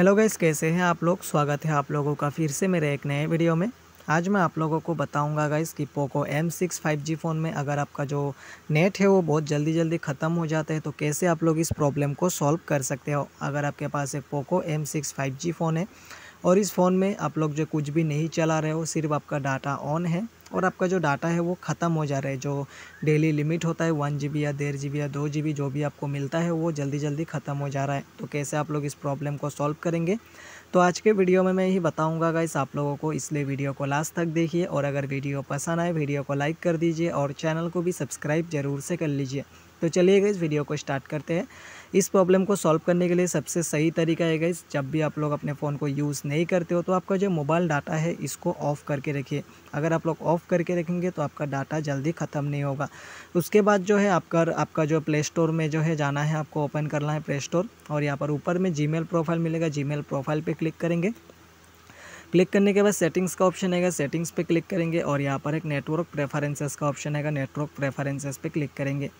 hello guys कैसे हैं आप लोग स्वागत है आप लोगों का फिर से मेरे एक नए वीडियो में आज मैं आप लोगों को बताऊंगा गाइस कि Poco M six five G phone में अगर आपका जो नेट है वो बहुत जल्दी जल्दी ख़त्म हो जाता है तो कैसे आप लोग इस प्रॉब्लम को सॉल्व कर सकते हो अगर आपके पास एक Poco M six five G phone है और इस फ़ोन में आप लोग जो कुछ भी नहीं चला रहे हो सिर्फ आपका डाटा ऑन है और आपका जो डाटा है वो ख़त्म हो जा रहा है जो डेली लिमिट होता है वन जी या डेढ़ जी या दो जी जो भी आपको मिलता है वो जल्दी जल्दी ख़त्म हो जा रहा है तो कैसे आप लोग इस प्रॉब्लम को सॉल्व करेंगे तो आज के वीडियो में मैं यही बताऊंगा गाइस आप लोगों को इसलिए वीडियो को लास्ट तक देखिए और अगर वीडियो पसंद आए वीडियो को लाइक कर दीजिए और चैनल को भी सब्सक्राइब ज़रूर से कर लीजिए तो चलिए इस वीडियो को स्टार्ट करते हैं इस प्रॉब्लम को सॉल्व करने के लिए सबसे सही तरीका है गई जब भी आप लोग अपने फ़ोन को यूज़ नहीं करते हो तो आपका जो मोबाइल डाटा है इसको ऑफ़ करके रखिए अगर आप लोग ऑफ़ करके रखेंगे तो आपका डाटा जल्दी ख़त्म नहीं होगा उसके बाद जो है आपका आपका जो प्ले स्टोर में जो है जाना है आपको ओपन करना है प्ले स्टोर और यहाँ पर ऊपर में जी प्रोफाइल मिलेगा जी प्रोफाइल पर क्लिक करेंगे क्लिक करने के बाद सेटिंग्स का ऑप्शन आएगा सेटिंग्स पे क्लिक करेंगे और यहाँ पर एक नेटवर्क प्रेफरेंसेस का ऑप्शन आएगा नेटवर्क प्रेफरेंसेस पे क्लिक करेंगे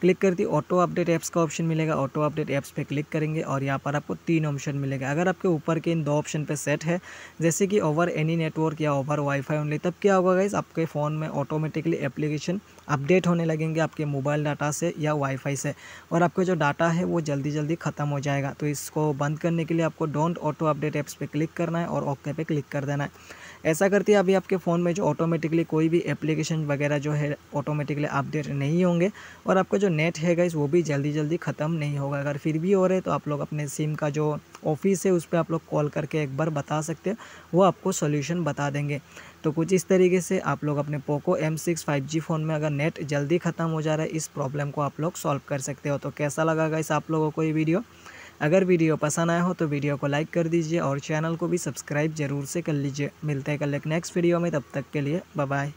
क्लिक करती ऑटो अपडेट ऐप्स का ऑप्शन मिलेगा ऑटो अपडेट ऐप्स पे क्लिक करेंगे और यहाँ पर आपको तीन ऑप्शन मिलेगा अगर आपके ऊपर के इन दो ऑप्शन पे सेट है जैसे कि ओवर एनी नेटवर्क या ओवर वाईफाई ओनली तब क्या होगा गाइज आपके फ़ोन में ऑटोमेटिकली एप्लीकेशन अपडेट होने लगेंगे आपके मोबाइल डाटा से या वाईफाई से और आपका जो डाटा है वो जल्दी जल्दी ख़त्म हो जाएगा तो इसको बंद करने के लिए आपको डोंट ऑटो अपडेट ऐप्स पर क्लिक करना है और ओके पे क्लिक कर देना है ऐसा करती है अभी आपके फ़ोन में जो ऑटोमेटिकली कोई भी एप्लीकेशन वगैरह जो है ऑटोमेटिकली अपडेट नहीं होंगे और आपका जो नेट है गाइस वो भी जल्दी जल्दी ख़त्म नहीं होगा अगर फिर भी हो रहे तो आप लोग अपने सिम का जो ऑफिस है उस पर आप लोग कॉल करके एक बार बता सकते हो वो आपको सोल्यूशन बता देंगे तो कुछ इस तरीके से आप लोग अपने Poco M six five G phone में अगर नेट जल्दी ख़त्म हो जा रहा है इस प्रॉब्लम को आप लोग सॉल्व कर सकते हो तो कैसा लगा गाइस आप लोगों को ये वीडियो अगर वीडियो पसंद आया हो तो वीडियो को लाइक कर दीजिए और चैनल को भी सब्सक्राइब जरूर से कर लीजिए मिलते हैं कल एक नेक्स्ट वीडियो में तब तक के लिए बाय